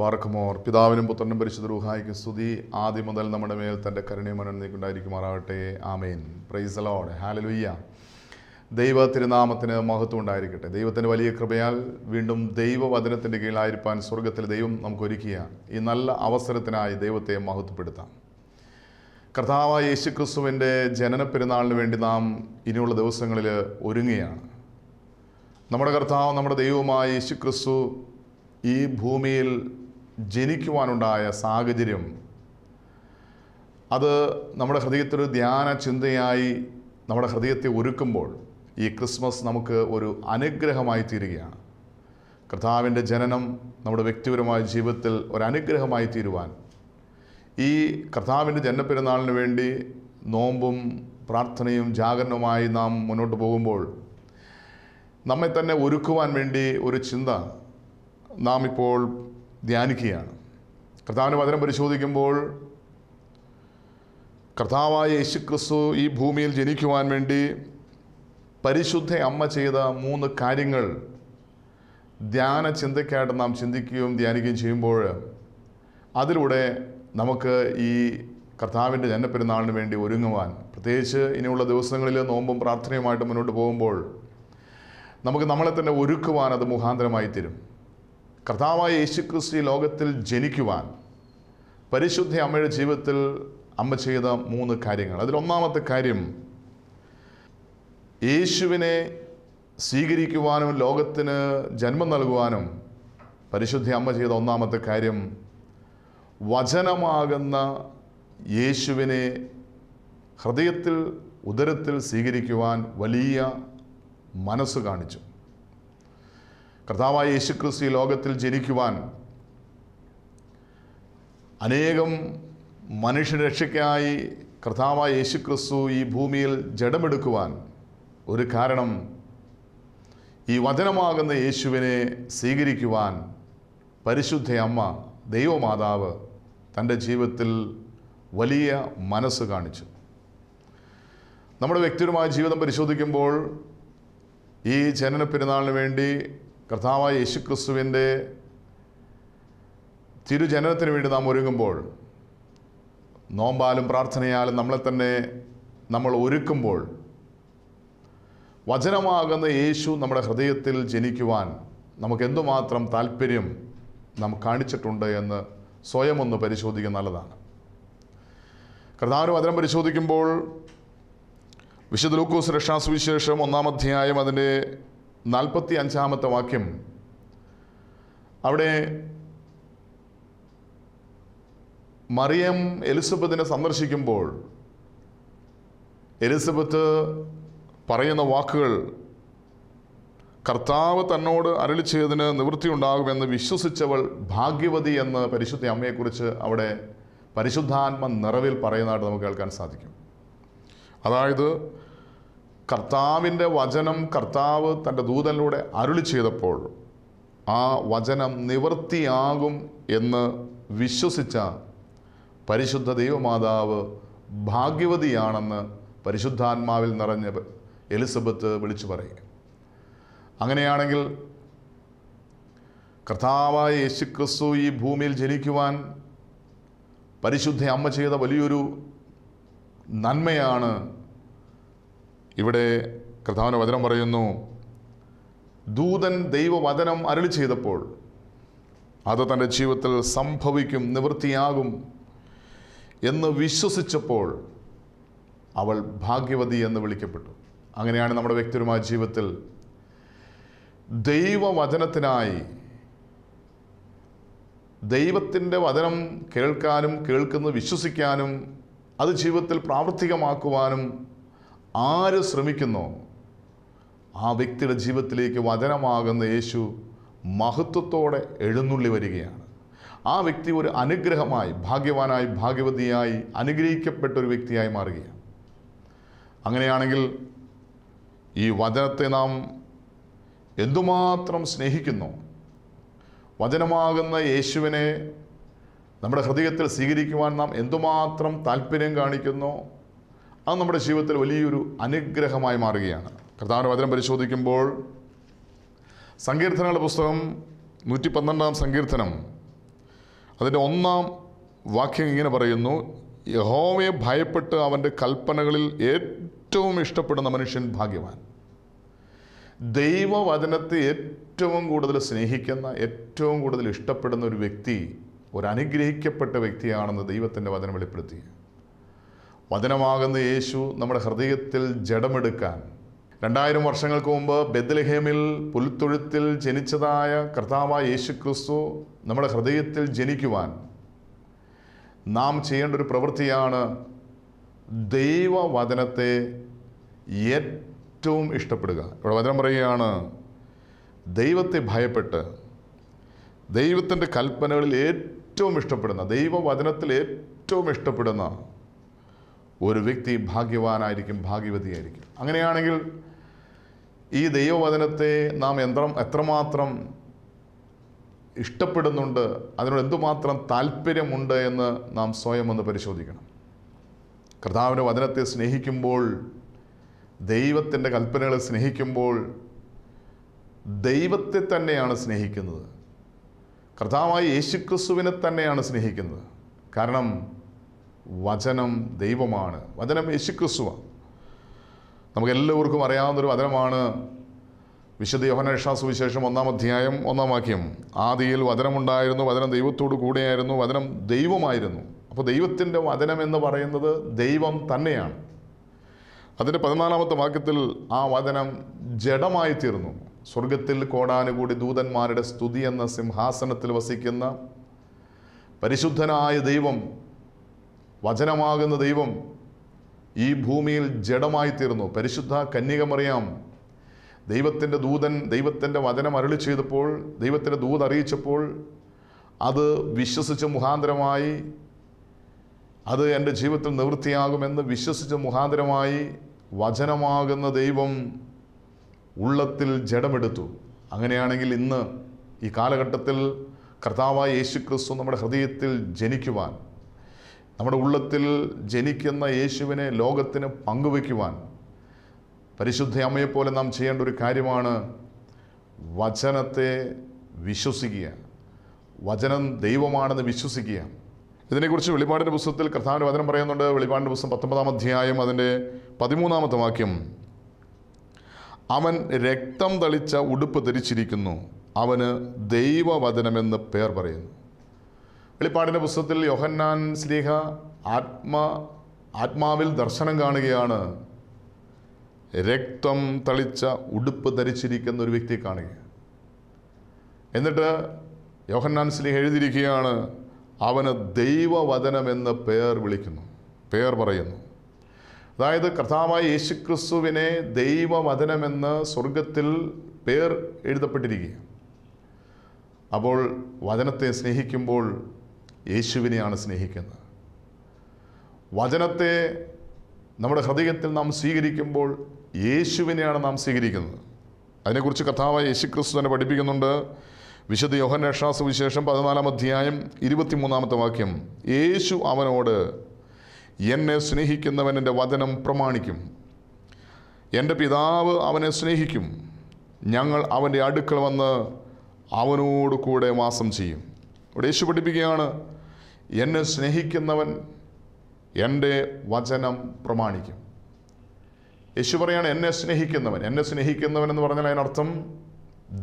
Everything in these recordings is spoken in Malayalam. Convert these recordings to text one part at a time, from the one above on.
ബാർക്കുമോർ പിതാവിനും പുത്രനും പരിശുദ്ധ റൂഹായിക്കും സ്തുതി ആദ്യം മുതൽ നമ്മുടെ മേൽ തൻ്റെ കരുണയും മനോന്നീക്കുണ്ടായിരിക്കുമാറാവട്ടെ ആമേൻ പ്രൈസ് അലോഡ് ഹാലലുയ്യ ദൈവ തിരുനാമത്തിന് മഹത്വം ഉണ്ടായിരിക്കട്ടെ ദൈവത്തിൻ്റെ വലിയ കൃപയാൽ വീണ്ടും ദൈവവചനത്തിൻ്റെ കീഴിലായിരിക്കാൻ സ്വർഗത്തിൽ ദൈവം നമുക്കൊരുക്കിയ ഈ നല്ല അവസരത്തിനായി ദൈവത്തെ മഹത്വപ്പെടുത്താം കർത്താവ് യേശുക്രിസ്തുവിൻ്റെ ജനന പെരുന്നാളിന് വേണ്ടി നാം ഇനിയുള്ള ദിവസങ്ങളിൽ ഒരുങ്ങുകയാണ് നമ്മുടെ കർത്താവ് നമ്മുടെ ദൈവമായ യേശുക്രിസ്തു ഈ ഭൂമിയിൽ ജനിക്കുവാനുണ്ടായ സാഹചര്യം അത് നമ്മുടെ ഹൃദയത്തിൽ ധ്യാന ചിന്തയായി നമ്മുടെ ഹൃദയത്തെ ഒരുക്കുമ്പോൾ ഈ ക്രിസ്മസ് നമുക്ക് ഒരു അനുഗ്രഹമായി തീരുകയാണ് കർത്താവിൻ്റെ ജനനം നമ്മുടെ വ്യക്തിപരമായ ജീവിതത്തിൽ ഒരു അനുഗ്രഹമായി തീരുവാൻ ഈ കർത്താവിൻ്റെ ജനനപ്പെരുന്നാളിന് വേണ്ടി നോമ്പും പ്രാർത്ഥനയും ജാഗരണവുമായി നാം മുന്നോട്ട് പോകുമ്പോൾ നമ്മെ തന്നെ ഒരുക്കുവാൻ വേണ്ടി ഒരു ചിന്ത നാം ഇപ്പോൾ ധ്യാനിക്കുകയാണ് കർത്താവിൻ്റെ വചനം പരിശോധിക്കുമ്പോൾ കർത്താവായ യേശുക്രിസ്തു ഈ ഭൂമിയിൽ ജനിക്കുവാൻ വേണ്ടി പരിശുദ്ധ അമ്മ ചെയ്ത മൂന്ന് കാര്യങ്ങൾ ധ്യാന ചിന്തയ്ക്കായിട്ട് നാം ചിന്തിക്കുകയും ധ്യാനിക്കുകയും ചെയ്യുമ്പോൾ അതിലൂടെ നമുക്ക് ഈ കർത്താവിൻ്റെ ജനപ്പെരുന്നാളിന് വേണ്ടി ഒരുങ്ങുവാൻ പ്രത്യേകിച്ച് ഇനിയുള്ള ദിവസങ്ങളിൽ നോമ്പും പ്രാർത്ഥനയുമായിട്ട് മുന്നോട്ട് പോകുമ്പോൾ നമുക്ക് നമ്മളെ തന്നെ ഒരുക്കുവാൻ അത് മുഖാന്തരമായി തരും കർത്താവായ യേശുക്രിസ്തു ഈ ലോകത്തിൽ ജനിക്കുവാൻ പരിശുദ്ധ അമ്മയുടെ ജീവിതത്തിൽ അമ്മ ചെയ്ത മൂന്ന് കാര്യങ്ങൾ അതിലൊന്നാമത്തെ കാര്യം യേശുവിനെ സ്വീകരിക്കുവാനും ലോകത്തിന് ജന്മം നൽകുവാനും പരിശുദ്ധ അമ്മ ചെയ്ത ഒന്നാമത്തെ കാര്യം വചനമാകുന്ന യേശുവിനെ ഹൃദയത്തിൽ ഉദരത്തിൽ സ്വീകരിക്കുവാൻ വലിയ മനസ്സ് കാണിച്ചു കർത്താവായ യേശുക്രിസ്തു ഈ ലോകത്തിൽ ജനിക്കുവാൻ അനേകം മനുഷ്യരക്ഷയ്ക്കായി കർത്താവായ യേശുക്രിസ്തു ഈ ഭൂമിയിൽ ജഡമെടുക്കുവാൻ ഒരു കാരണം ഈ വചനമാകുന്ന യേശുവിനെ സ്വീകരിക്കുവാൻ പരിശുദ്ധ അമ്മ ദൈവമാതാവ് തൻ്റെ ജീവിതത്തിൽ വലിയ മനസ്സ് കാണിച്ചു നമ്മുടെ വ്യക്തിപരമായ ജീവിതം പരിശോധിക്കുമ്പോൾ ഈ ജനന പെരുന്നാളിന് വേണ്ടി കർത്താവായ യേശുക്രിസ്തുവിൻ്റെ തിരുജനനത്തിന് വേണ്ടി നാം ഒരുങ്ങുമ്പോൾ നോമ്പാലും പ്രാർത്ഥനയാലും നമ്മളെ തന്നെ നമ്മൾ ഒരുക്കുമ്പോൾ വചനമാകുന്ന യേശു നമ്മുടെ ഹൃദയത്തിൽ ജനിക്കുവാൻ നമുക്ക് എന്തുമാത്രം താല്പര്യം നാം കാണിച്ചിട്ടുണ്ട് എന്ന് സ്വയം ഒന്ന് പരിശോധിക്കുക നല്ലതാണ് കർത്താവിന് വചനം പരിശോധിക്കുമ്പോൾ വിശുദ്ധ ലൂക്കോസ് രക്ഷാസുവിശേഷം ഒന്നാം അധ്യായം അതിൻ്റെ നാൽപ്പത്തി അഞ്ചാമത്തെ വാക്യം അവിടെ മറിയം എലിസബത്തിനെ സന്ദർശിക്കുമ്പോൾ എലിസബത്ത് പറയുന്ന വാക്കുകൾ കർത്താവ് തന്നോട് അരളി ചെയ്തതിന് നിവൃത്തിയുണ്ടാകുമെന്ന് വിശ്വസിച്ചവൾ ഭാഗ്യവതി എന്ന് പരിശുദ്ധ അമ്മയെക്കുറിച്ച് അവിടെ പരിശുദ്ധാത്മ നിറവിൽ പറയുന്നതായിട്ട് നമുക്ക് കേൾക്കാൻ സാധിക്കും അതായത് കർത്താവിൻ്റെ വചനം കർത്താവ് തൻ്റെ ദൂതനിലൂടെ അരുളി ചെയ്തപ്പോൾ ആ വചനം നിവൃത്തിയാകും എന്ന് വിശ്വസിച്ച പരിശുദ്ധ ദൈവമാതാവ് ഭാഗ്യവതിയാണെന്ന് പരിശുദ്ധാത്മാവിൽ നിറഞ്ഞ് എലിസബത്ത് വിളിച്ചു പറയും അങ്ങനെയാണെങ്കിൽ കർത്താവായ യേശുക്രിസ്തു ഈ ഭൂമിയിൽ ജനിക്കുവാൻ പരിശുദ്ധ അമ്മ ചെയ്ത വലിയൊരു നന്മയാണ് ഇവിടെ കർത്താവിൻ്റെ വചനം പറയുന്നു ദൂതൻ ദൈവവചനം അരളി ചെയ്തപ്പോൾ അത് തൻ്റെ ജീവിതത്തിൽ സംഭവിക്കും നിവൃത്തിയാകും എന്ന് വിശ്വസിച്ചപ്പോൾ അവൾ ഭാഗ്യവതി എന്ന് വിളിക്കപ്പെട്ടു അങ്ങനെയാണ് നമ്മുടെ വ്യക്തിപരമായ ജീവിതത്തിൽ ദൈവവചനത്തിനായി ദൈവത്തിൻ്റെ വചനം കേൾക്കാനും കേൾക്കുന്നത് വിശ്വസിക്കാനും അത് ജീവിതത്തിൽ പ്രാവർത്തികമാക്കുവാനും ആര് ശ്രമിക്കുന്നു ആ വ്യക്തിയുടെ ജീവിതത്തിലേക്ക് വചനമാകുന്ന യേശു മഹത്വത്തോടെ എഴുന്നള്ളി വരികയാണ് ആ വ്യക്തി ഒരു അനുഗ്രഹമായി ഭാഗ്യവാനായി ഭാഗ്യവതിയായി അനുഗ്രഹിക്കപ്പെട്ട ഒരു വ്യക്തിയായി മാറുകയാണ് അങ്ങനെയാണെങ്കിൽ ഈ വചനത്തെ നാം എന്തുമാത്രം സ്നേഹിക്കുന്നു വചനമാകുന്ന യേശുവിനെ നമ്മുടെ ഹൃദയത്തിൽ സ്വീകരിക്കുവാൻ നാം എന്തുമാത്രം താല്പര്യം കാണിക്കുന്നു അത് നമ്മുടെ ജീവിതത്തിൽ വലിയൊരു അനുഗ്രഹമായി മാറുകയാണ് കർത്താവിൻ്റെ വചനം പരിശോധിക്കുമ്പോൾ സങ്കീർത്തനങ്ങളുടെ പുസ്തകം നൂറ്റി പന്ത്രണ്ടാം സങ്കീർത്തനം അതിൻ്റെ ഒന്നാം വാക്യം ഇങ്ങനെ പറയുന്നു യഹോവയെ ഭയപ്പെട്ട് അവൻ്റെ കൽപ്പനകളിൽ ഏറ്റവും ഇഷ്ടപ്പെടുന്ന മനുഷ്യൻ ഭാഗ്യവാൻ ദൈവവചനത്തെ ഏറ്റവും കൂടുതൽ സ്നേഹിക്കുന്ന ഏറ്റവും കൂടുതൽ ഇഷ്ടപ്പെടുന്ന ഒരു വ്യക്തി ഒരു അനുഗ്രഹിക്കപ്പെട്ട വ്യക്തിയാണെന്ന് ദൈവത്തിൻ്റെ വചനം വെളിപ്പെടുത്തി വചനമാകുന്ന യേശു നമ്മുടെ ഹൃദയത്തിൽ ജഡമെടുക്കാൻ രണ്ടായിരം വർഷങ്ങൾക്ക് മുമ്പ് ബെദ്ലഹേമിൽ പുൽത്തൊഴുത്തിൽ ജനിച്ചതായ കർത്താവായ യേശു ക്രിസ്തു നമ്മുടെ ഹൃദയത്തിൽ ജനിക്കുവാൻ നാം ചെയ്യേണ്ട ഒരു പ്രവൃത്തിയാണ് ദൈവവചനത്തെ ഏറ്റവും ഇഷ്ടപ്പെടുക ഇവിടെ വചനം പറയുകയാണ് ദൈവത്തെ ഭയപ്പെട്ട് ദൈവത്തിൻ്റെ കൽപ്പനകളിൽ ഏറ്റവും ഇഷ്ടപ്പെടുന്ന ദൈവവചനത്തിൽ ഏറ്റവും ഇഷ്ടപ്പെടുന്ന ഒരു വ്യക്തി ഭാഗ്യവാനായിരിക്കും ഭാഗ്യവതിയായിരിക്കും അങ്ങനെയാണെങ്കിൽ ഈ ദൈവവചനത്തെ നാം യന്ത്രം എത്രമാത്രം ഇഷ്ടപ്പെടുന്നുണ്ട് അതിനോട് എന്തുമാത്രം താല്പര്യമുണ്ട് എന്ന് നാം സ്വയം ഒന്ന് പരിശോധിക്കണം കർത്താവിൻ്റെ വചനത്തെ സ്നേഹിക്കുമ്പോൾ ദൈവത്തിൻ്റെ കൽപ്പനകളെ സ്നേഹിക്കുമ്പോൾ ദൈവത്തെ തന്നെയാണ് സ്നേഹിക്കുന്നത് കർത്താവായ യേശുക്രിസ്തുവിനെ തന്നെയാണ് സ്നേഹിക്കുന്നത് കാരണം വചനം ദൈവമാണ് വചനം യേശുക്രിസ്തുവാണ് നമുക്കെല്ലാവർക്കും അറിയാവുന്നൊരു വചനമാണ് വിശുദ്ധ രക്ഷാ സുവിശേഷം ഒന്നാം അധ്യായം ഒന്നാം വാക്യം ആദിയിൽ വചനമുണ്ടായിരുന്നു വചനം ദൈവത്തോടു കൂടെയായിരുന്നു വചനം ദൈവമായിരുന്നു അപ്പോൾ ദൈവത്തിൻ്റെ വചനം എന്ന് പറയുന്നത് ദൈവം തന്നെയാണ് അതിൻ്റെ പതിനാലാമത്തെ വാക്യത്തിൽ ആ വചനം ജഡമായി തീർന്നു സ്വർഗത്തിൽ കോടാനുകൂടി ദൂതന്മാരുടെ സ്തുതി എന്ന സിംഹാസനത്തിൽ വസിക്കുന്ന പരിശുദ്ധനായ ദൈവം വചനമാകുന്ന ദൈവം ഈ ഭൂമിയിൽ ജഡമായി തീർന്നു പരിശുദ്ധ കന്യകമറിയാം ദൈവത്തിൻ്റെ ദൂതൻ ദൈവത്തിൻ്റെ വചനം അരളി ചെയ്തപ്പോൾ ദൈവത്തിൻ്റെ ദൂത് അറിയിച്ചപ്പോൾ അത് വിശ്വസിച്ച് മുഖാന്തരമായി അത് എൻ്റെ ജീവിതത്തിൽ നിവൃത്തിയാകുമെന്ന് വിശ്വസിച്ച് മുഖാന്തരമായി വചനമാകുന്ന ദൈവം ഉള്ളത്തിൽ ജഡമെടുത്തു അങ്ങനെയാണെങ്കിൽ ഇന്ന് ഈ കാലഘട്ടത്തിൽ കർത്താവായ യേശു ക്രിസ്തു നമ്മുടെ ഹൃദയത്തിൽ ജനിക്കുവാൻ നമ്മുടെ ഉള്ളത്തിൽ ജനിക്കുന്ന യേശുവിനെ ലോകത്തിന് പങ്കുവയ്ക്കുവാൻ പരിശുദ്ധ അമ്മയെപ്പോലെ നാം ചെയ്യേണ്ട ഒരു കാര്യമാണ് വചനത്തെ വിശ്വസിക്കുക വചനം ദൈവമാണെന്ന് വിശ്വസിക്കുക ഇതിനെക്കുറിച്ച് വെളിപാടിൻ്റെ പുസ്തകത്തിൽ കർത്താവിൻ്റെ വചനം പറയുന്നുണ്ട് വെളിപാടിൻ്റെ പുസ്തകം പത്തൊമ്പതാം അധ്യായം അതിൻ്റെ പതിമൂന്നാമത്തെ വാക്യം അവൻ രക്തം തളിച്ച ഉടുപ്പ് ധരിച്ചിരിക്കുന്നു അവന് ദൈവവചനമെന്ന് പേർ പറയുന്നു വെളിപ്പാടിൻ്റെ പുസ്തകത്തിൽ യോഹന്നാൻ സ്ലീഹ ആത്മാ ആത്മാവിൽ ദർശനം കാണുകയാണ് രക്തം തളിച്ച ഉടുപ്പ് ധരിച്ചിരിക്കുന്ന ഒരു വ്യക്തി കാണുക എന്നിട്ട് യോഹന്നാൻ സ്ലീഹ എഴുതിയിരിക്കുകയാണ് അവന് ദൈവവചനമെന്ന് പേർ വിളിക്കുന്നു പേർ പറയുന്നു അതായത് കർത്താവായ യേശുക്രിസ്തുവിനെ ദൈവവചനമെന്ന് സ്വർഗത്തിൽ പേർ എഴുതപ്പെട്ടിരിക്കുക അപ്പോൾ വചനത്തെ സ്നേഹിക്കുമ്പോൾ യേശുവിനെയാണ് സ്നേഹിക്കുന്നത് വചനത്തെ നമ്മുടെ ഹൃദയത്തിൽ നാം സ്വീകരിക്കുമ്പോൾ യേശുവിനെയാണ് നാം സ്വീകരിക്കുന്നത് അതിനെക്കുറിച്ച് കഥാവായ യേശുക്രിസ്തു തന്നെ പഠിപ്പിക്കുന്നുണ്ട് വിശുദ്ധ യോഹൻ രക്ഷാസുവിശേഷം പതിനാലാം അധ്യായം ഇരുപത്തിമൂന്നാമത്തെ വാക്യം യേശു അവനോട് എന്നെ സ്നേഹിക്കുന്നവൻ എൻ്റെ വചനം പ്രമാണിക്കും എൻ്റെ പിതാവ് അവനെ സ്നേഹിക്കും ഞങ്ങൾ അവൻ്റെ അടുക്കൾ വന്ന് അവനോട് കൂടെ വാസം ചെയ്യും ഇവിടെ യേശു പഠിപ്പിക്കുകയാണ് എന്നെ സ്നേഹിക്കുന്നവൻ എൻ്റെ വചനം പ്രമാണിക്കും യേശു പറയാണ് എന്നെ സ്നേഹിക്കുന്നവൻ എന്നെ സ്നേഹിക്കുന്നവൻ എന്ന് പറഞ്ഞാൽ അതിനർത്ഥം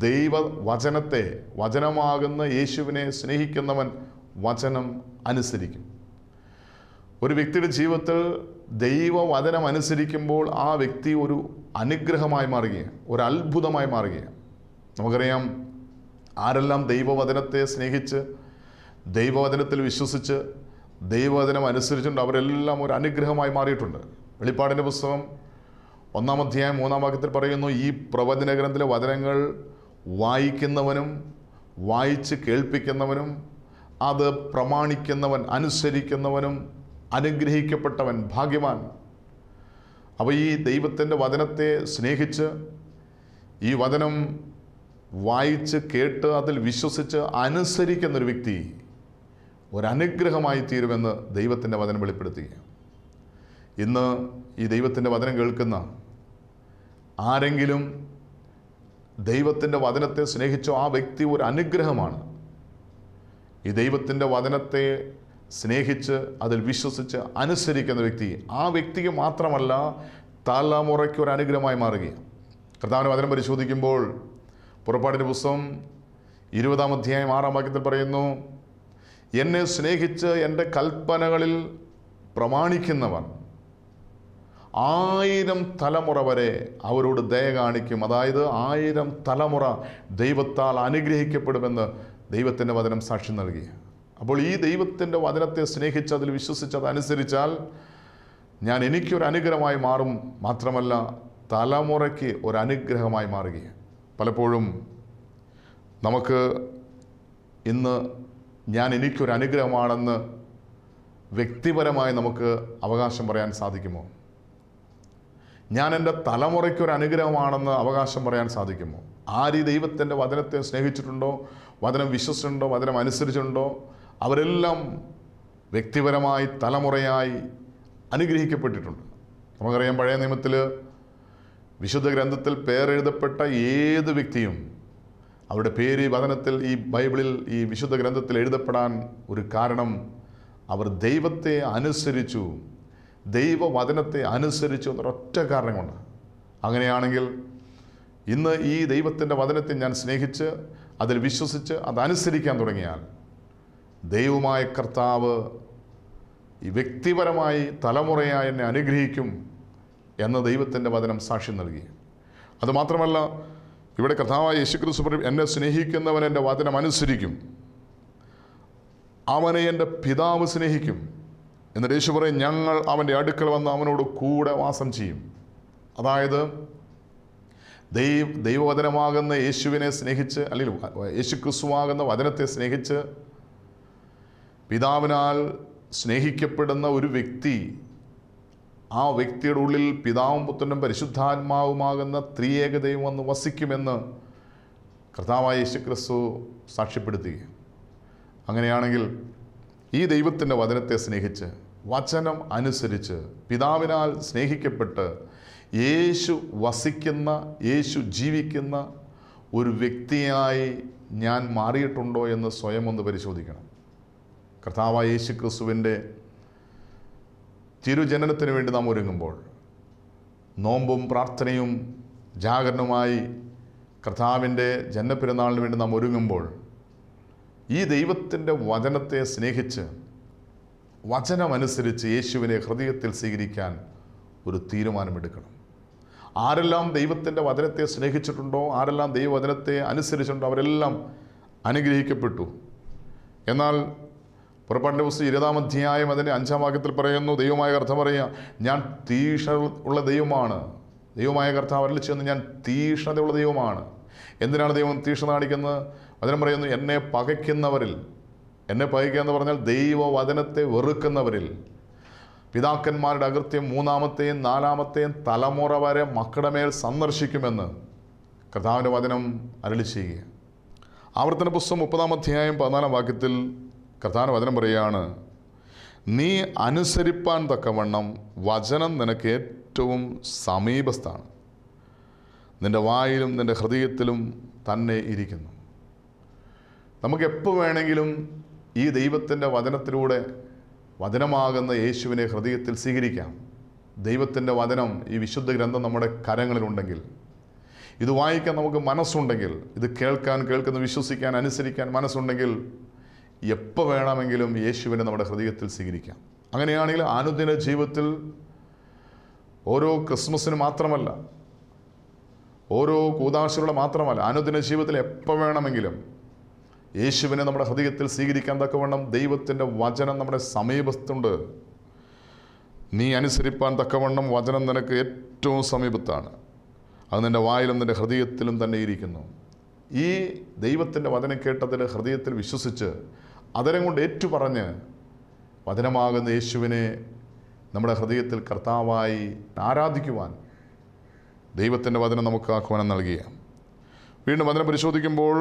ദൈവ വചനത്തെ വചനമാകുന്ന യേശുവിനെ സ്നേഹിക്കുന്നവൻ വചനം അനുസരിക്കും ഒരു വ്യക്തിയുടെ ജീവിതത്തിൽ വചനം അനുസരിക്കുമ്പോൾ ആ വ്യക്തി ഒരു അനുഗ്രഹമായി മാറുകയാണ് ഒരു അത്ഭുതമായി മാറുകയാണ് നമുക്കറിയാം ആരെല്ലാം ദൈവവചനത്തെ സ്നേഹിച്ച് ദൈവവചനത്തിൽ വിശ്വസിച്ച് ദൈവവചനം അനുസരിച്ചുകൊണ്ട് അവരെല്ലാം ഒരു അനുഗ്രഹമായി മാറിയിട്ടുണ്ട് വെളിപ്പാടിൻ്റെ പുസ്തകം ഒന്നാം അധ്യായം മൂന്നാം വാക്യത്തിൽ പറയുന്നു ഈ പ്രവചന ഗ്രന്ഥത്തിലെ വചനങ്ങൾ വായിക്കുന്നവനും വായിച്ച് കേൾപ്പിക്കുന്നവനും അത് പ്രമാണിക്കുന്നവൻ അനുസരിക്കുന്നവനും അനുഗ്രഹിക്കപ്പെട്ടവൻ ഭാഗ്യവാൻ അപ്പോൾ ഈ ദൈവത്തിൻ്റെ വചനത്തെ സ്നേഹിച്ച് ഈ വചനം വായിച്ച് കേട്ട് അതിൽ വിശ്വസിച്ച് അനുസരിക്കുന്നൊരു വ്യക്തി ഒരനുഗ്രഹമായി തീരുമെന്ന് ദൈവത്തിൻ്റെ വചനം വെളിപ്പെടുത്തുകയാണ് ഇന്ന് ഈ ദൈവത്തിൻ്റെ വചനം കേൾക്കുന്ന ആരെങ്കിലും ദൈവത്തിൻ്റെ വചനത്തെ സ്നേഹിച്ചോ ആ വ്യക്തി ഒരു അനുഗ്രഹമാണ് ഈ ദൈവത്തിൻ്റെ വചനത്തെ സ്നേഹിച്ച് അതിൽ വിശ്വസിച്ച് അനുസരിക്കുന്ന വ്യക്തി ആ വ്യക്തിക്ക് മാത്രമല്ല തലമുറയ്ക്ക് ഒരു അനുഗ്രഹമായി മാറുകയാണ് കർത്താവിൻ്റെ വചനം പരിശോധിക്കുമ്പോൾ പുറപ്പാടിൻ്റെ പുസ്തകം ഇരുപതാം അധ്യായം ആറാം വാക്യത്തിൽ പറയുന്നു എന്നെ സ്നേഹിച്ച് എൻ്റെ കൽപ്പനകളിൽ പ്രമാണിക്കുന്നവർ ആയിരം തലമുറ വരെ അവരോട് ദയ കാണിക്കും അതായത് ആയിരം തലമുറ ദൈവത്താൽ അനുഗ്രഹിക്കപ്പെടുമെന്ന് ദൈവത്തിൻ്റെ വചനം സാക്ഷി നൽകി അപ്പോൾ ഈ ദൈവത്തിൻ്റെ വചനത്തെ സ്നേഹിച്ച് അതിൽ വിശ്വസിച്ച് അതനുസരിച്ചാൽ ഞാൻ എനിക്കൊരു അനുഗ്രഹമായി മാറും മാത്രമല്ല തലമുറയ്ക്ക് ഒരു അനുഗ്രഹമായി മാറുകയാണ് പലപ്പോഴും നമുക്ക് ഇന്ന് ഞാൻ എനിക്കൊരു അനുഗ്രഹമാണെന്ന് വ്യക്തിപരമായി നമുക്ക് അവകാശം പറയാൻ സാധിക്കുമോ ഞാൻ എൻ്റെ തലമുറയ്ക്കൊരു അനുഗ്രഹമാണെന്ന് അവകാശം പറയാൻ സാധിക്കുമോ ആര് ദൈവത്തിൻ്റെ വചനത്തെ സ്നേഹിച്ചിട്ടുണ്ടോ വചനം വിശ്വസിച്ചിട്ടുണ്ടോ വചനം അനുസരിച്ചിട്ടുണ്ടോ അവരെല്ലാം വ്യക്തിപരമായി തലമുറയായി അനുഗ്രഹിക്കപ്പെട്ടിട്ടുണ്ട് നമുക്കറിയാം പഴയ നിയമത്തിൽ വിശുദ്ധ ഗ്രന്ഥത്തിൽ പേരെഴുതപ്പെട്ട ഏത് വ്യക്തിയും അവരുടെ പേര് വചനത്തിൽ ഈ ബൈബിളിൽ ഈ വിശുദ്ധ ഗ്രന്ഥത്തിൽ എഴുതപ്പെടാൻ ഒരു കാരണം അവർ ദൈവത്തെ അനുസരിച്ചു ദൈവവചനത്തെ അനുസരിച്ചു എന്നൊരൊറ്റ കാരണം കൊണ്ട് അങ്ങനെയാണെങ്കിൽ ഇന്ന് ഈ ദൈവത്തിൻ്റെ വചനത്തെ ഞാൻ സ്നേഹിച്ച് അതിൽ വിശ്വസിച്ച് അതനുസരിക്കാൻ തുടങ്ങിയാൽ ദൈവമായ കർത്താവ് ഈ വ്യക്തിപരമായി തലമുറയായി എന്നെ അനുഗ്രഹിക്കും എന്ന ദൈവത്തിൻ്റെ വചനം സാക്ഷ്യം നൽകി അതുമാത്രമല്ല ഇവിടെ കഥാവായ യേശുക്രിസ്തു പറയും എന്നെ സ്നേഹിക്കുന്നവൻ എൻ്റെ വചനം അനുസരിക്കും അവനെ എൻ്റെ പിതാവ് സ്നേഹിക്കും എന്നിട്ട് യേശു പറയും ഞങ്ങൾ അവൻ്റെ അടുക്കൽ വന്ന് അവനോട് കൂടെ വാസം ചെയ്യും അതായത് ദൈവ ദൈവവചനമാകുന്ന യേശുവിനെ സ്നേഹിച്ച് അല്ലെങ്കിൽ യേശു ക്രിസ്തുവാകുന്ന വചനത്തെ സ്നേഹിച്ച് പിതാവിനാൽ സ്നേഹിക്കപ്പെടുന്ന ഒരു വ്യക്തി ആ വ്യക്തിയുടെ ഉള്ളിൽ പിതാവും പുത്രനും പരിശുദ്ധാത്മാവുമാകുന്ന ത്രിയേകതയും വന്ന് വസിക്കുമെന്ന് കർത്താവായ യേശുക്രിസ്തു സാക്ഷ്യപ്പെടുത്തുകയും അങ്ങനെയാണെങ്കിൽ ഈ ദൈവത്തിൻ്റെ വചനത്തെ സ്നേഹിച്ച് വചനം അനുസരിച്ച് പിതാവിനാൽ സ്നേഹിക്കപ്പെട്ട് യേശു വസിക്കുന്ന യേശു ജീവിക്കുന്ന ഒരു വ്യക്തിയായി ഞാൻ മാറിയിട്ടുണ്ടോ എന്ന് സ്വയം ഒന്ന് പരിശോധിക്കണം കർത്താവായ യേശു ക്രിസ്തുവിൻ്റെ തിരുജനനത്തിന് വേണ്ടി നാം ഒരുങ്ങുമ്പോൾ നോമ്പും പ്രാർത്ഥനയും ജാഗരണവുമായി കർത്താവിൻ്റെ ജന്മപിറന്നാളിന് വേണ്ടി നാം ഒരുങ്ങുമ്പോൾ ഈ ദൈവത്തിൻ്റെ വചനത്തെ സ്നേഹിച്ച് വചനമനുസരിച്ച് യേശുവിനെ ഹൃദയത്തിൽ സ്വീകരിക്കാൻ ഒരു തീരുമാനമെടുക്കണം ആരെല്ലാം ദൈവത്തിൻ്റെ വചനത്തെ സ്നേഹിച്ചിട്ടുണ്ടോ ആരെല്ലാം ദൈവവചനത്തെ അനുസരിച്ചിട്ടുണ്ടോ അവരെല്ലാം അനുഗ്രഹിക്കപ്പെട്ടു എന്നാൽ പുറപ്പാടിൻ്റെ പുസ്തകം ഇരുപതാം അധ്യായം അതിൻ്റെ അഞ്ചാം വാക്യത്തിൽ പറയുന്നു ദൈവമായ കർത്താവ് പറയുക ഞാൻ തീക്ഷണ ഉള്ള ദൈവമാണ് ദൈവമായ കർത്താവ് അരളി ചെന്ന് ഞാൻ തീക്ഷ്ണതയുള്ള ദൈവമാണ് എന്തിനാണ് ദൈവം തീക്ഷ്ണത കാണിക്കുന്നത് വചനം പറയുന്നു എന്നെ പകയ്ക്കുന്നവരിൽ എന്നെ പകയ്ക്കുക എന്ന് പറഞ്ഞാൽ ദൈവവചനത്തെ വെറുക്കുന്നവരിൽ പിതാക്കന്മാരുടെ അകൃത്യം മൂന്നാമത്തെയും നാലാമത്തെയും തലമുറ വരെ മക്കളുടെ മേൽ സന്ദർശിക്കുമെന്ന് കർത്താവിൻ്റെ വചനം അരളി ചെയ്യുക ആവർത്തന പുസ്തകം മുപ്പതാം അധ്യായം പതിനാലാം വാക്യത്തിൽ കർത്താവിന് വചനം പറയുകയാണ് നീ അനുസരിപ്പാൻ തക്കവണ്ണം വചനം നിനക്ക് ഏറ്റവും സമീപസ്ഥാണ് നിൻ്റെ വായിലും നിൻ്റെ ഹൃദയത്തിലും തന്നെ ഇരിക്കുന്നു നമുക്ക് എപ്പോൾ വേണമെങ്കിലും ഈ ദൈവത്തിൻ്റെ വചനത്തിലൂടെ വചനമാകുന്ന യേശുവിനെ ഹൃദയത്തിൽ സ്വീകരിക്കാം ദൈവത്തിൻ്റെ വചനം ഈ വിശുദ്ധ ഗ്രന്ഥം നമ്മുടെ കരങ്ങളിലുണ്ടെങ്കിൽ ഇത് വായിക്കാൻ നമുക്ക് മനസ്സുണ്ടെങ്കിൽ ഇത് കേൾക്കാൻ കേൾക്കുന്ന വിശ്വസിക്കാൻ അനുസരിക്കാൻ മനസ്സുണ്ടെങ്കിൽ എപ്പോൾ വേണമെങ്കിലും യേശുവിനെ നമ്മുടെ ഹൃദയത്തിൽ സ്വീകരിക്കാം അങ്ങനെയാണെങ്കിൽ അനുദിന ജീവിതത്തിൽ ഓരോ ക്രിസ്മസിന് മാത്രമല്ല ഓരോ കൂതാശകളുടെ മാത്രമല്ല അനുദിന ജീവിതത്തിൽ എപ്പോൾ വേണമെങ്കിലും യേശുവിനെ നമ്മുടെ ഹൃദയത്തിൽ സ്വീകരിക്കാൻ വേണം ദൈവത്തിൻ്റെ വചനം നമ്മുടെ സമീപത്തുണ്ട് നീ അനുസരിപ്പാൻ തക്കവണ്ണം വചനം നിനക്ക് ഏറ്റവും സമീപത്താണ് അത് നിൻ്റെ വായിലും നിൻ്റെ ഹൃദയത്തിലും തന്നെ ഇരിക്കുന്നു ഈ ദൈവത്തിൻ്റെ വചനം കേട്ടതിൽ ഹൃദയത്തിൽ വിശ്വസിച്ച് അതരം കൊണ്ട് ഏറ്റുപറഞ്ഞ് വചനമാകുന്ന യേശുവിനെ നമ്മുടെ ഹൃദയത്തിൽ കർത്താവായി ആരാധിക്കുവാൻ ദൈവത്തിൻ്റെ വചനം നമുക്ക് ആഹ്വാനം നൽകിയ വീണ്ടും വചനം പരിശോധിക്കുമ്പോൾ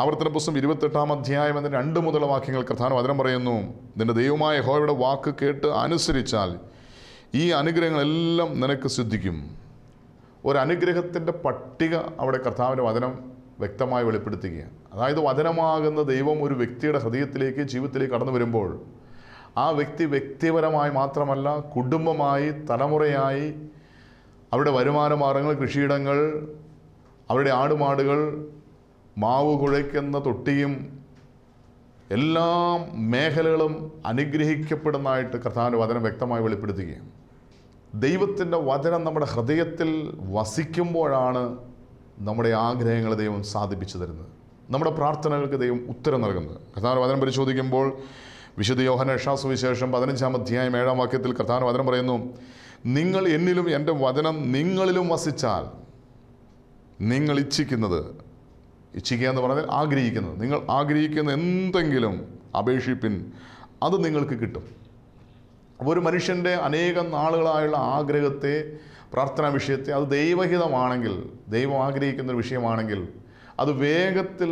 ആവർത്തന പുസ്തകം ഇരുപത്തെട്ടാം അധ്യായം എന്ന രണ്ട് മുതലുള്ള വാക്യങ്ങൾ കർത്താവ് വചനം പറയുന്നു നിൻ്റെ ദൈവമായ ഹോയുടെ വാക്ക് കേട്ട് അനുസരിച്ചാൽ ഈ അനുഗ്രഹങ്ങളെല്ലാം നിനക്ക് സിദ്ധിക്കും ഒരനുഗ്രഹത്തിൻ്റെ പട്ടിക അവിടെ കർത്താവിൻ്റെ വചനം വ്യക്തമായി വെളിപ്പെടുത്തുകയാണ് അതായത് വചനമാകുന്ന ദൈവം ഒരു വ്യക്തിയുടെ ഹൃദയത്തിലേക്ക് ജീവിതത്തിലേക്ക് കടന്നു വരുമ്പോൾ ആ വ്യക്തി വ്യക്തിപരമായി മാത്രമല്ല കുടുംബമായി തലമുറയായി അവരുടെ വരുമാന മാർഗങ്ങൾ കൃഷിയിടങ്ങൾ അവരുടെ ആടുമാടുകൾ മാവ് കുഴയ്ക്കുന്ന തൊട്ടിയും എല്ലാ മേഖലകളും അനുഗ്രഹിക്കപ്പെടുന്നതായിട്ട് കർത്താവിൻ്റെ വചനം വ്യക്തമായി വെളിപ്പെടുത്തുകയും ദൈവത്തിൻ്റെ വചനം നമ്മുടെ ഹൃദയത്തിൽ വസിക്കുമ്പോഴാണ് നമ്മുടെ ആഗ്രഹങ്ങൾ ദൈവം സാധിപ്പിച്ചു തരുന്നത് നമ്മുടെ പ്രാർത്ഥനകൾക്ക് ദൈവം ഉത്തരം നൽകുന്നത് കർത്താവിൻ്റെ വചനം പരിശോധിക്കുമ്പോൾ വിശുദ്ധ യോഹന സുവിശേഷം പതിനഞ്ചാം അധ്യായം ഏഴാം വാക്യത്തിൽ കർത്താവിൻ്റെ വചനം പറയുന്നു നിങ്ങൾ എന്നിലും എൻ്റെ വചനം നിങ്ങളിലും വസിച്ചാൽ നിങ്ങൾ ഇച്ഛിക്കുന്നത് ഇച്ഛിക്കുക എന്ന് പറഞ്ഞാൽ ആഗ്രഹിക്കുന്നത് നിങ്ങൾ ആഗ്രഹിക്കുന്ന എന്തെങ്കിലും അപേക്ഷിപ്പിൻ അത് നിങ്ങൾക്ക് കിട്ടും അപ്പോൾ ഒരു മനുഷ്യൻ്റെ അനേകം നാളുകളായുള്ള ആഗ്രഹത്തെ പ്രാർത്ഥനാ വിഷയത്തെ അത് ദൈവഹിതമാണെങ്കിൽ ദൈവം ആഗ്രഹിക്കുന്ന ഒരു വിഷയമാണെങ്കിൽ അത് വേഗത്തിൽ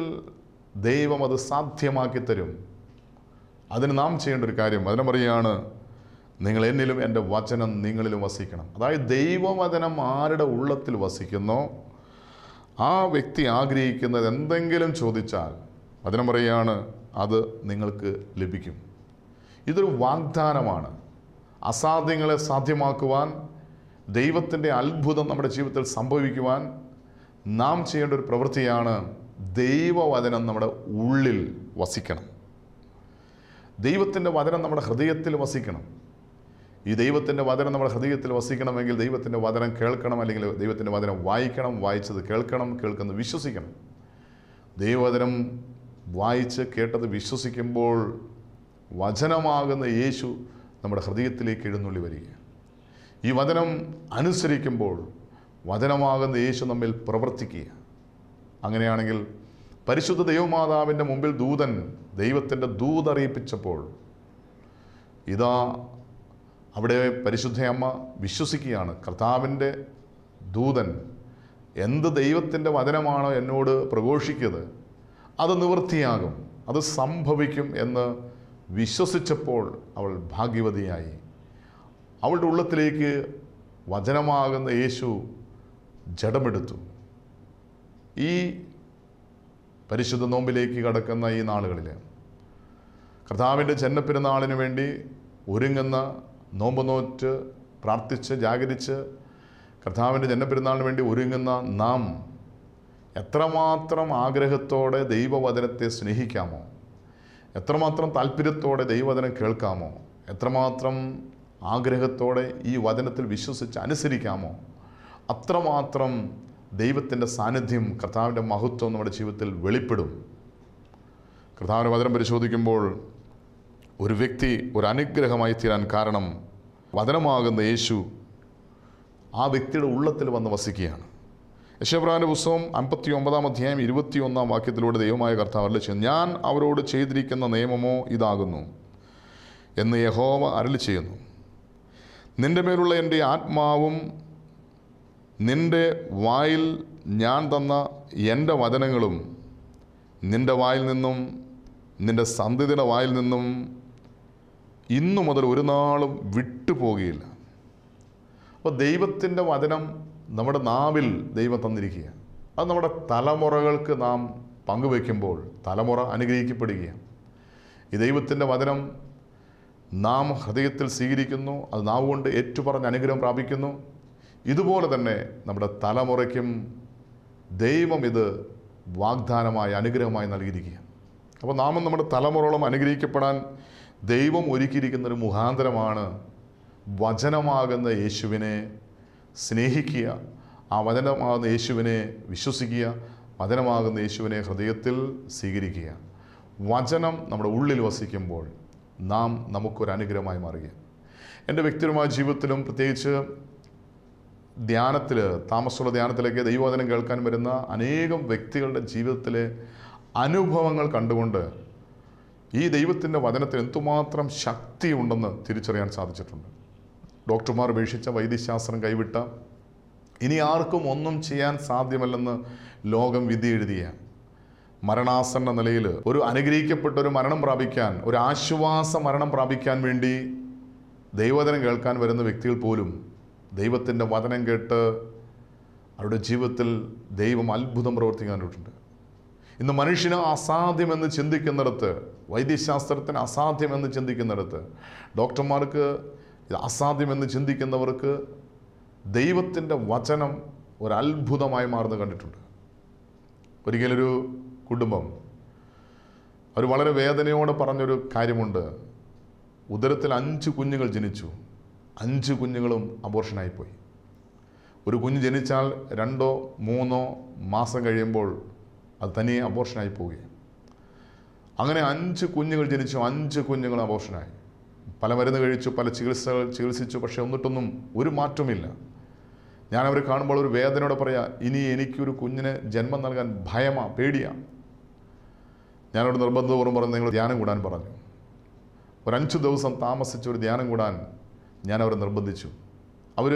ദൈവം അത് സാധ്യമാക്കി തരും അതിന് നാം ചെയ്യേണ്ട ഒരു കാര്യം അതിനെ പറയുകയാണ് നിങ്ങൾ എന്നിലും എൻ്റെ വചനം നിങ്ങളിലും വസിക്കണം അതായത് ദൈവവചനം ആരുടെ ഉള്ളത്തിൽ വസിക്കുന്നോ ആ വ്യക്തി ആഗ്രഹിക്കുന്നത് എന്തെങ്കിലും ചോദിച്ചാൽ വചനം പറയുകയാണ് അത് നിങ്ങൾക്ക് ലഭിക്കും ഇതൊരു വാഗ്ദാനമാണ് അസാധ്യങ്ങളെ സാധ്യമാക്കുവാൻ ദൈവത്തിൻ്റെ അത്ഭുതം നമ്മുടെ ജീവിതത്തിൽ സംഭവിക്കുവാൻ നാം ചെയ്യേണ്ട ഒരു പ്രവൃത്തിയാണ് ദൈവവചനം നമ്മുടെ ഉള്ളിൽ വസിക്കണം ദൈവത്തിൻ്റെ വചനം നമ്മുടെ ഹൃദയത്തിൽ വസിക്കണം ഈ ദൈവത്തിൻ്റെ വചനം നമ്മുടെ ഹൃദയത്തിൽ വസിക്കണമെങ്കിൽ ദൈവത്തിൻ്റെ വചനം കേൾക്കണം അല്ലെങ്കിൽ ദൈവത്തിൻ്റെ വചനം വായിക്കണം വായിച്ചത് കേൾക്കണം കേൾക്കുന്നത് വിശ്വസിക്കണം ദൈവവചനം വായിച്ച് കേട്ടത് വിശ്വസിക്കുമ്പോൾ വചനമാകുന്ന യേശു നമ്മുടെ ഹൃദയത്തിലേക്ക് എഴുന്നള്ളി വരിക ഈ വചനം അനുസരിക്കുമ്പോൾ വചനമാകുന്ന യേശു നമ്മിൽ പ്രവർത്തിക്കുക അങ്ങനെയാണെങ്കിൽ പരിശുദ്ധ ദൈവമാതാവിൻ്റെ മുമ്പിൽ ദൂതൻ ദൈവത്തിൻ്റെ ദൂതറിയിപ്പിച്ചപ്പോൾ ഇതാ അവിടെ പരിശുദ്ധയമ്മ വിശ്വസിക്കുകയാണ് കർത്താവിൻ്റെ ദൂതൻ എന്ത് ദൈവത്തിൻ്റെ വചനമാണോ എന്നോട് പ്രഘോഷിക്കുന്നത് അത് നിവൃത്തിയാകും അത് സംഭവിക്കും എന്ന് വിശ്വസിച്ചപ്പോൾ അവൾ ഭാഗ്യവതിയായി അവളുടെ ഉള്ളത്തിലേക്ക് വചനമാകുന്ന യേശു ജഡമെടുത്തു ഈ പരിശുദ്ധ നോമ്പിലേക്ക് കടക്കുന്ന ഈ നാളുകളിൽ കർത്താവിൻ്റെ ചെന്നപ്പെരുന്നാളിന് വേണ്ടി ഒരുങ്ങുന്ന നോമ്പ് നോറ്റ് പ്രാർത്ഥിച്ച് ജാഗരിച്ച് കർത്താവിൻ്റെ ചെന്നപ്പെരുന്നാളിന് വേണ്ടി ഒരുങ്ങുന്ന നാം എത്രമാത്രം ആഗ്രഹത്തോടെ ദൈവവചനത്തെ സ്നേഹിക്കാമോ എത്രമാത്രം താല്പര്യത്തോടെ ദൈവവചനം കേൾക്കാമോ എത്രമാത്രം ആഗ്രഹത്തോടെ ഈ വചനത്തിൽ വിശ്വസിച്ച് അനുസരിക്കാമോ അത്രമാത്രം ദൈവത്തിൻ്റെ സാന്നിധ്യം കർത്താവിൻ്റെ മഹത്വം നമ്മുടെ ജീവിതത്തിൽ വെളിപ്പെടും കർത്താവിൻ്റെ വചനം പരിശോധിക്കുമ്പോൾ ഒരു വ്യക്തി ഒരു അനുഗ്രഹമായി തീരാൻ കാരണം വചനമാകുന്ന യേശു ആ വ്യക്തിയുടെ ഉള്ളത്തിൽ വന്ന് വസിക്കുകയാണ് യശബ്രാൻ്റെ പുസ്തകം അമ്പത്തി ഒമ്പതാം അധ്യായം ഇരുപത്തി ഒന്നാം വാക്യത്തിലൂടെ ദൈവമായ കർത്താവ് ചെയ്യുന്നു ഞാൻ അവരോട് ചെയ്തിരിക്കുന്ന നിയമമോ ഇതാകുന്നു എന്ന് യഹോവ അരളി ചെയ്യുന്നു നിൻ്റെ മേലുള്ള എൻ്റെ ആത്മാവും നിൻ്റെ വായിൽ ഞാൻ തന്ന എൻ്റെ വചനങ്ങളും നിൻ്റെ വായിൽ നിന്നും നിൻ്റെ സന്ധിതിയുടെ വായിൽ നിന്നും ഇന്നു മുതൽ ഒരു നാളും വിട്ടുപോകുകയില്ല അപ്പോൾ ദൈവത്തിൻ്റെ വചനം നമ്മുടെ നാവിൽ ദൈവം തന്നിരിക്കുകയാണ് അത് നമ്മുടെ തലമുറകൾക്ക് നാം പങ്കുവയ്ക്കുമ്പോൾ തലമുറ അനുഗ്രഹിക്കപ്പെടുകയാണ് ഈ ദൈവത്തിൻ്റെ വചനം നാം ഹൃദയത്തിൽ സ്വീകരിക്കുന്നു അത് നാവുകൊണ്ട് ഏറ്റുപറഞ്ഞ ഏറ്റുപറഞ്ഞ് അനുഗ്രഹം പ്രാപിക്കുന്നു ഇതുപോലെ തന്നെ നമ്മുടെ തലമുറയ്ക്കും ദൈവം ഇത് വാഗ്ദാനമായി അനുഗ്രഹമായി നൽകിയിരിക്കുകയാണ് അപ്പോൾ നാമും നമ്മുടെ തലമുറകളും അനുഗ്രഹിക്കപ്പെടാൻ ദൈവം ഒരുക്കിയിരിക്കുന്നൊരു മുഖാന്തരമാണ് വചനമാകുന്ന യേശുവിനെ സ്നേഹിക്കുക ആ വചനമാകുന്ന യേശുവിനെ വിശ്വസിക്കുക വചനമാകുന്ന യേശുവിനെ ഹൃദയത്തിൽ സ്വീകരിക്കുക വചനം നമ്മുടെ ഉള്ളിൽ വസിക്കുമ്പോൾ നാം നമുക്കൊരു അനുഗ്രഹമായി മാറുക എൻ്റെ വ്യക്തിപരമായ ജീവിതത്തിലും പ്രത്യേകിച്ച് ധ്യാനത്തിൽ താമസമുള്ള ധ്യാനത്തിലേക്ക് ദൈവവചനം കേൾക്കാൻ വരുന്ന അനേകം വ്യക്തികളുടെ ജീവിതത്തിലെ അനുഭവങ്ങൾ കണ്ടുകൊണ്ട് ഈ ദൈവത്തിൻ്റെ വചനത്തിൽ എന്തുമാത്രം ശക്തി ഉണ്ടെന്ന് തിരിച്ചറിയാൻ സാധിച്ചിട്ടുണ്ട് ഡോക്ടർമാർ ഉപേക്ഷിച്ച വൈദ്യശാസ്ത്രം കൈവിട്ട ഇനി ആർക്കും ഒന്നും ചെയ്യാൻ സാധ്യമല്ലെന്ന് ലോകം വിധി എഴുതിയ മരണാസന്ന നിലയിൽ ഒരു അനുഗ്രഹിക്കപ്പെട്ട ഒരു മരണം പ്രാപിക്കാൻ ഒരു ആശ്വാസ മരണം പ്രാപിക്കാൻ വേണ്ടി ദൈവവചനം കേൾക്കാൻ വരുന്ന വ്യക്തികൾ പോലും ദൈവത്തിൻ്റെ വചനം കേട്ട് അവരുടെ ജീവിതത്തിൽ ദൈവം അത്ഭുതം പ്രവർത്തിക്കാനായിട്ടുണ്ട് ഇന്ന് മനുഷ്യന് അസാധ്യമെന്ന് ചിന്തിക്കുന്നിടത്ത് വൈദ്യശാസ്ത്രത്തിന് അസാധ്യമെന്ന് ചിന്തിക്കുന്നിടത്ത് ഡോക്ടർമാർക്ക് ഇത് അസാധ്യമെന്ന് ചിന്തിക്കുന്നവർക്ക് ദൈവത്തിൻ്റെ വചനം ഒരു അത്ഭുതമായി മാറുന്നത് കണ്ടിട്ടുണ്ട് ഒരിക്കലൊരു കുടുംബം അവർ വളരെ വേദനയോടെ പറഞ്ഞൊരു കാര്യമുണ്ട് ഉദരത്തിൽ അഞ്ച് കുഞ്ഞുങ്ങൾ ജനിച്ചു അഞ്ച് കുഞ്ഞുങ്ങളും അബോർഷനായിപ്പോയി ഒരു കുഞ്ഞ് ജനിച്ചാൽ രണ്ടോ മൂന്നോ മാസം കഴിയുമ്പോൾ അത് തനിയെ അബോർഷനായി പോവുകയാണ് അങ്ങനെ അഞ്ച് കുഞ്ഞുങ്ങൾ ജനിച്ചു അഞ്ച് കുഞ്ഞുങ്ങൾ അബോർഷനായി പല മരുന്ന് കഴിച്ചു പല ചികിത്സകൾ ചികിത്സിച്ചു പക്ഷേ ഒന്നിട്ടൊന്നും ഒരു മാറ്റവുമില്ല ഞാൻ അവരെ കാണുമ്പോൾ ഒരു വേദനയോടെ പറയാം ഇനി എനിക്കൊരു കുഞ്ഞിന് ജന്മം നൽകാൻ ഭയമാ പേടിയാ ഞാനോട് നിർബന്ധപൂർവ്വം പറഞ്ഞ് നിങ്ങൾ ധ്യാനം കൂടാൻ പറഞ്ഞു ഒരു അഞ്ച് ദിവസം താമസിച്ച് ഒരു ധ്യാനം കൂടാൻ ഞാൻ അവരെ നിർബന്ധിച്ചു അവർ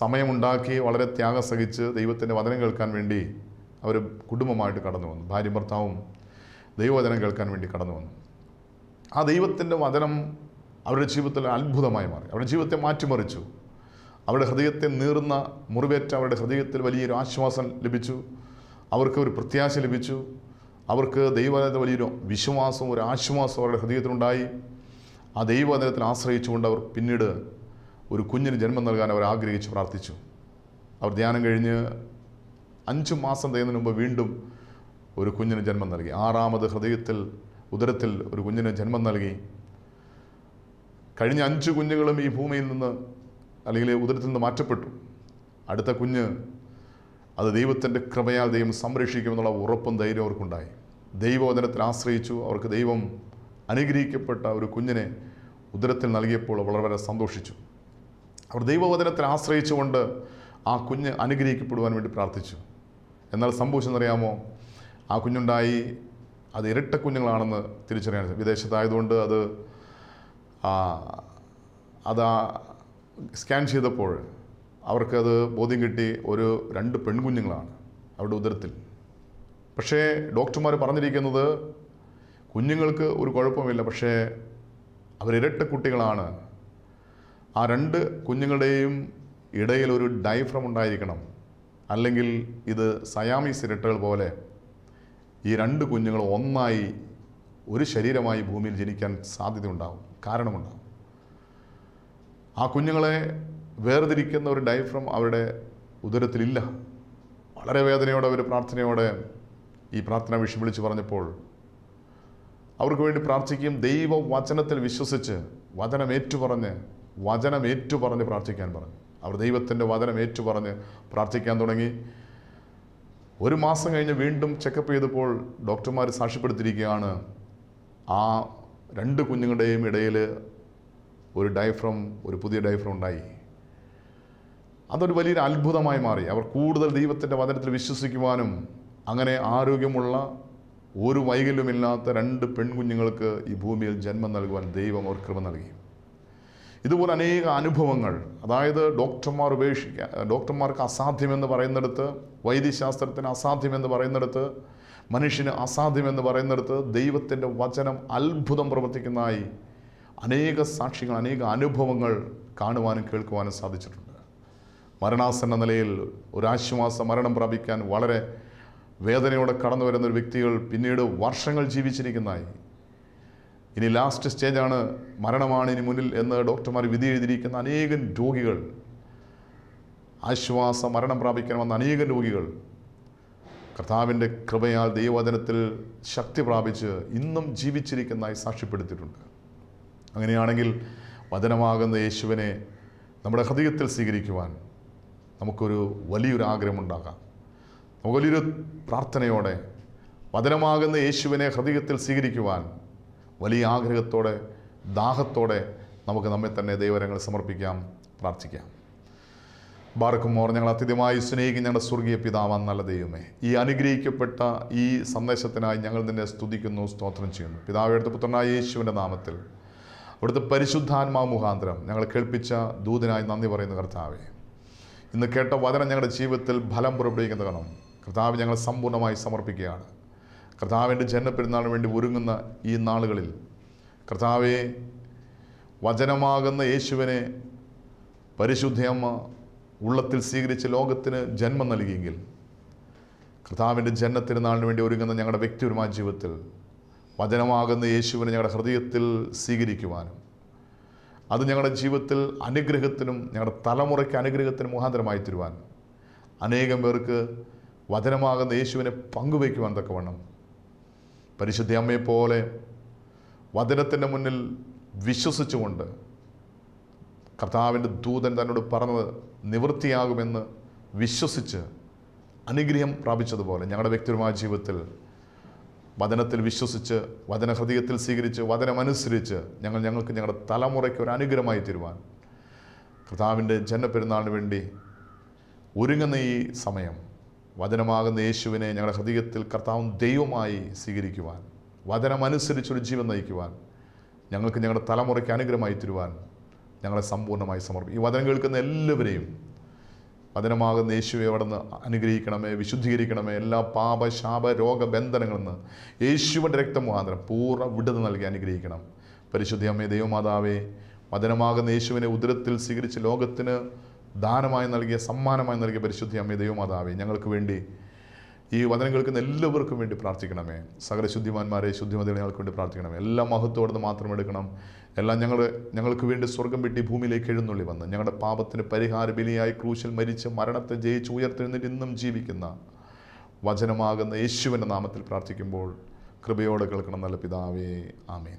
സമയമുണ്ടാക്കി വളരെ ത്യാഗം സഹിച്ച് ദൈവത്തിൻ്റെ വചനം കേൾക്കാൻ വേണ്ടി അവർ കുടുംബമായിട്ട് കടന്നു വന്നു ഭാര്യ ഭർത്താവും ദൈവവചനം കേൾക്കാൻ വേണ്ടി കടന്നു വന്നു ആ ദൈവത്തിൻ്റെ വചനം അവരുടെ ജീവിതത്തിൽ അത്ഭുതമായി മാറി അവരുടെ ജീവിതത്തെ മാറ്റിമറിച്ചു അവരുടെ ഹൃദയത്തെ നീർന്ന മുറിവേറ്റ അവരുടെ ഹൃദയത്തിൽ വലിയൊരു ആശ്വാസം ലഭിച്ചു അവർക്ക് ഒരു പ്രത്യാശ ലഭിച്ചു അവർക്ക് ദൈവത്തെ വലിയൊരു വിശ്വാസവും ഒരു ആശ്വാസവും അവരുടെ ഹൃദയത്തിലുണ്ടായി ആ ദൈവവചനത്തിൽ ആശ്രയിച്ചുകൊണ്ട് അവർ പിന്നീട് ഒരു കുഞ്ഞിന് ജന്മം നൽകാൻ അവർ ആഗ്രഹിച്ച് പ്രാർത്ഥിച്ചു അവർ ധ്യാനം കഴിഞ്ഞ് അഞ്ച് മാസം തികയുന്നതിന് മുമ്പ് വീണ്ടും ഒരു കുഞ്ഞിന് ജന്മം നൽകി ആറാമത് ഹൃദയത്തിൽ ഉദരത്തിൽ ഒരു കുഞ്ഞിന് ജന്മം നൽകി കഴിഞ്ഞ അഞ്ച് കുഞ്ഞുങ്ങളും ഈ ഭൂമിയിൽ നിന്ന് അല്ലെങ്കിൽ ഉദരത്തിൽ നിന്ന് മാറ്റപ്പെട്ടു അടുത്ത കുഞ്ഞ് അത് ദൈവത്തിൻ്റെ കൃപയാൽ ദൈവം സംരക്ഷിക്കുമെന്നുള്ള ഉറപ്പും ധൈര്യവും അവർക്കുണ്ടായി ദൈവവചനത്തിൽ ആശ്രയിച്ചു അവർക്ക് ദൈവം അനുഗ്രഹിക്കപ്പെട്ട ഒരു കുഞ്ഞിനെ ഉദരത്തിൽ നൽകിയപ്പോൾ വളരെ വളരെ സന്തോഷിച്ചു അവർ ദൈവവചനത്തിൽ ആശ്രയിച്ചുകൊണ്ട് ആ കുഞ്ഞ് അനുഗ്രഹിക്കപ്പെടുവാൻ വേണ്ടി പ്രാർത്ഥിച്ചു എന്നാൽ സംഭവിച്ചെന്നറിയാമോ ആ കുഞ്ഞുണ്ടായി അത് ഇരട്ട കുഞ്ഞുങ്ങളാണെന്ന് തിരിച്ചറിയാൻ വിദേശത്തായതുകൊണ്ട് അത് അത് സ്കാൻ ചെയ്തപ്പോൾ അവർക്കത് ബോധ്യം കിട്ടി ഒരു രണ്ട് പെൺകുഞ്ഞുങ്ങളാണ് അവരുടെ ഉദരത്തിൽ പക്ഷേ ഡോക്ടർമാർ പറഞ്ഞിരിക്കുന്നത് കുഞ്ഞുങ്ങൾക്ക് ഒരു കുഴപ്പമില്ല പക്ഷേ അവരിരട്ട കുട്ടികളാണ് ആ രണ്ട് കുഞ്ഞുങ്ങളുടെയും ഇടയിൽ ഒരു ഡൈഫ്രം ഉണ്ടായിരിക്കണം അല്ലെങ്കിൽ ഇത് സയാമീസ് ഇരട്ടകൾ പോലെ ഈ രണ്ട് കുഞ്ഞുങ്ങൾ ഒന്നായി ഒരു ശരീരമായി ഭൂമിയിൽ ജനിക്കാൻ ഉണ്ടാകും കാരണമുണ്ടാകും ആ കുഞ്ഞുങ്ങളെ വേർതിരിക്കുന്ന ഒരു ഡൈഫ്രം അവരുടെ ഉദരത്തിലില്ല വളരെ വേദനയോടെ അവർ പ്രാർത്ഥനയോടെ ഈ പ്രാർത്ഥന വിഷു പറഞ്ഞപ്പോൾ അവർക്ക് വേണ്ടി പ്രാർത്ഥിക്കുകയും ദൈവവചനത്തിൽ വിശ്വസിച്ച് വചനം ഏറ്റുപറഞ്ഞ് വചനം ഏറ്റുപറഞ്ഞ് പ്രാർത്ഥിക്കാൻ പറഞ്ഞു അവർ ദൈവത്തിൻ്റെ വചനം ഏറ്റുപറഞ്ഞ് പ്രാർത്ഥിക്കാൻ തുടങ്ങി ഒരു മാസം കഴിഞ്ഞ് വീണ്ടും ചെക്കപ്പ് ചെയ്തപ്പോൾ ഡോക്ടർമാർ സാക്ഷ്യപ്പെടുത്തിയിരിക്കുകയാണ് ആ രണ്ട് കുഞ്ഞുങ്ങളുടെയും ഇടയിൽ ഒരു ഡയഫ്രം ഒരു പുതിയ ഡയഫ്രം ഉണ്ടായി അതൊരു വലിയൊരു അത്ഭുതമായി മാറി അവർ കൂടുതൽ ദൈവത്തിൻ്റെ വചനത്തിൽ വിശ്വസിക്കുവാനും അങ്ങനെ ആരോഗ്യമുള്ള ഒരു വൈകല്യമില്ലാത്ത രണ്ട് പെൺകുഞ്ഞുങ്ങൾക്ക് ഈ ഭൂമിയിൽ ജന്മം നൽകുവാൻ ദൈവം അവർ കൃപ നൽകി ഇതുപോലെ അനേക അനുഭവങ്ങൾ അതായത് ഡോക്ടർമാർ ഉപേക്ഷിക്കുക ഡോക്ടർമാർക്ക് അസാധ്യമെന്ന് പറയുന്നിടത്ത് വൈദ്യശാസ്ത്രത്തിന് അസാധ്യമെന്ന് പറയുന്നിടത്ത് മനുഷ്യന് അസാധ്യമെന്ന് പറയുന്നിടത്ത് ദൈവത്തിൻ്റെ വചനം അത്ഭുതം പ്രവർത്തിക്കുന്നതായി അനേക സാക്ഷികൾ അനേക അനുഭവങ്ങൾ കാണുവാനും കേൾക്കുവാനും സാധിച്ചിട്ടുണ്ട് മരണാസന്ന നിലയിൽ ഒരാശ്വാസ മരണം പ്രാപിക്കാൻ വളരെ വേദനയോടെ കടന്നു വരുന്ന ഒരു വ്യക്തികൾ പിന്നീട് വർഷങ്ങൾ ജീവിച്ചിരിക്കുന്നതായി ഇനി ലാസ്റ്റ് സ്റ്റേജാണ് മരണമാണ് ഇനി മുന്നിൽ എന്ന് ഡോക്ടർമാർ വിധി എഴുതിയിരിക്കുന്ന അനേകം രോഗികൾ ആശ്വാസ മരണം പ്രാപിക്കണമെന്ന അനേകം രോഗികൾ കർത്താവിൻ്റെ കൃപയാൽ ദൈവവചനത്തിൽ ശക്തി പ്രാപിച്ച് ഇന്നും ജീവിച്ചിരിക്കുന്നതായി സാക്ഷ്യപ്പെടുത്തിയിട്ടുണ്ട് അങ്ങനെയാണെങ്കിൽ വചനമാകുന്ന യേശുവിനെ നമ്മുടെ ഹൃദയത്തിൽ സ്വീകരിക്കുവാൻ നമുക്കൊരു വലിയൊരു ആഗ്രഹമുണ്ടാകാം മുകളിരു പ്രാർത്ഥനയോടെ വതനമാകുന്ന യേശുവിനെ ഹൃദയത്തിൽ സ്വീകരിക്കുവാൻ വലിയ ആഗ്രഹത്തോടെ ദാഹത്തോടെ നമുക്ക് നമ്മെ തന്നെ ദൈവരങ്ങൾ സമർപ്പിക്കാം പ്രാർത്ഥിക്കാം ബാർക്കും മോർ ഞങ്ങൾ അത്യധികമായി സ്നേഹിക്കുന്ന ഞങ്ങളുടെ സ്വർഗീയ പിതാവാൻ നല്ല ദൈവമേ ഈ അനുഗ്രഹിക്കപ്പെട്ട ഈ സന്ദേശത്തിനായി ഞങ്ങൾ നിന്നെ സ്തുതിക്കുന്നു സ്തോത്രം ചെയ്യുന്നു പിതാവ് എടുത്ത പുത്രനായ യേശുവിൻ്റെ നാമത്തിൽ അവിടുത്തെ പരിശുദ്ധാത്മാ മുഖാന്തരം ഞങ്ങൾ കേൾപ്പിച്ച ദൂതനായി നന്ദി പറയുന്ന കർത്താവേ ഇന്ന് കേട്ട വചനം ഞങ്ങളുടെ ജീവിതത്തിൽ ഫലം പുറപ്പെടുവിക്കുന്ന കാരണം കർത്താവ് ഞങ്ങൾ സമ്പൂർണ്ണമായി സമർപ്പിക്കുകയാണ് കർത്താവിൻ്റെ പെരുന്നാളിന് വേണ്ടി ഒരുങ്ങുന്ന ഈ നാളുകളിൽ കർത്താവെ വചനമാകുന്ന യേശുവിനെ പരിശുദ്ധയമ്മ ഉള്ളത്തിൽ സ്വീകരിച്ച് ലോകത്തിന് ജന്മം നൽകിയെങ്കിൽ കർത്താവിൻ്റെ ജന്മത്തിരുന്നാളിന് വേണ്ടി ഒരുങ്ങുന്ന ഞങ്ങളുടെ വ്യക്തിപരമായ ജീവിതത്തിൽ വചനമാകുന്ന യേശുവിനെ ഞങ്ങളുടെ ഹൃദയത്തിൽ സ്വീകരിക്കുവാനും അത് ഞങ്ങളുടെ ജീവിതത്തിൽ അനുഗ്രഹത്തിനും ഞങ്ങളുടെ തലമുറയ്ക്ക് അനുഗ്രഹത്തിനും മുഖാന്തരമായി തരുവാൻ അനേകം പേർക്ക് വചനമാകുന്ന യേശുവിനെ പങ്കുവയ്ക്കുവാൻ തക്കവണ്ണം പരിശുദ്ധ അമ്മയെപ്പോലെ വചനത്തിൻ്റെ മുന്നിൽ വിശ്വസിച്ചുകൊണ്ട് കർത്താവിൻ്റെ ദൂതൻ തന്നോട് പറഞ്ഞത് നിവൃത്തിയാകുമെന്ന് വിശ്വസിച്ച് അനുഗ്രഹം പ്രാപിച്ചതുപോലെ ഞങ്ങളുടെ വ്യക്തിപരമായ ജീവിതത്തിൽ വചനത്തിൽ വിശ്വസിച്ച് വചനഹൃദയത്തിൽ സ്വീകരിച്ച് വചനമനുസരിച്ച് ഞങ്ങൾ ഞങ്ങൾക്ക് ഞങ്ങളുടെ തലമുറയ്ക്ക് ഒരു അനുഗ്രഹമായി തരുവാൻ കർത്താവിൻ്റെ ജനപ്പെരുന്നാളിന് വേണ്ടി ഒരുങ്ങുന്ന ഈ സമയം വചനമാകുന്ന യേശുവിനെ ഞങ്ങളുടെ ഹൃദയത്തിൽ കർത്താവും ദൈവമായി സ്വീകരിക്കുവാൻ വചനമനുസരിച്ചൊരു ജീവൻ നയിക്കുവാൻ ഞങ്ങൾക്ക് ഞങ്ങളുടെ തലമുറയ്ക്ക് അനുഗ്രഹമായി തരുവാൻ ഞങ്ങളെ സമ്പൂർണ്ണമായി സമർപ്പിക്കും ഈ വചനം കേൾക്കുന്ന എല്ലാവരെയും വചനമാകുന്ന യേശുവെ നിന്ന് അനുഗ്രഹിക്കണമേ വിശുദ്ധീകരിക്കണമേ എല്ലാ പാപ ശാപ രോഗ നിന്ന് യേശുവിൻ്റെ മാത്രം പൂർണ്ണ വിടുന്ന നൽകി അനുഗ്രഹിക്കണം പരിശുദ്ധി അമ്മേ ദൈവമാതാവേ വചനമാകുന്ന യേശുവിനെ ഉദരത്തിൽ സ്വീകരിച്ച് ലോകത്തിന് ദാനമായി നൽകിയ സമ്മാനമായി നൽകിയ പരിശുദ്ധി അമ്മ ദൈവമാതാവേ ഞങ്ങൾക്ക് വേണ്ടി ഈ വചനം കേൾക്കുന്ന എല്ലാവർക്കും വേണ്ടി പ്രാർത്ഥിക്കണമേ സകല ശുദ്ധിമാന്മാരെ ശുദ്ധിമതികളെ ഞങ്ങൾക്ക് വേണ്ടി പ്രാർത്ഥിക്കണമേ എല്ലാ മഹത്വോടെ മാത്രം എടുക്കണം എല്ലാം ഞങ്ങൾ ഞങ്ങൾക്ക് വേണ്ടി സ്വർഗം വിട്ടി ഭൂമിയിലേക്ക് എഴുന്നള്ളി വന്ന് ഞങ്ങളുടെ പാപത്തിന് പരിഹാര ബലിയായി ക്രൂശിൽ മരിച്ച് മരണത്തെ ജയിച്ച് ഉയർത്തെഴുന്നിട്ട് ഇന്നും ജീവിക്കുന്ന വചനമാകുന്ന യേശുവിൻ്റെ നാമത്തിൽ പ്രാർത്ഥിക്കുമ്പോൾ കൃപയോടെ കേൾക്കണം നല്ല പിതാവേ ആമേൻ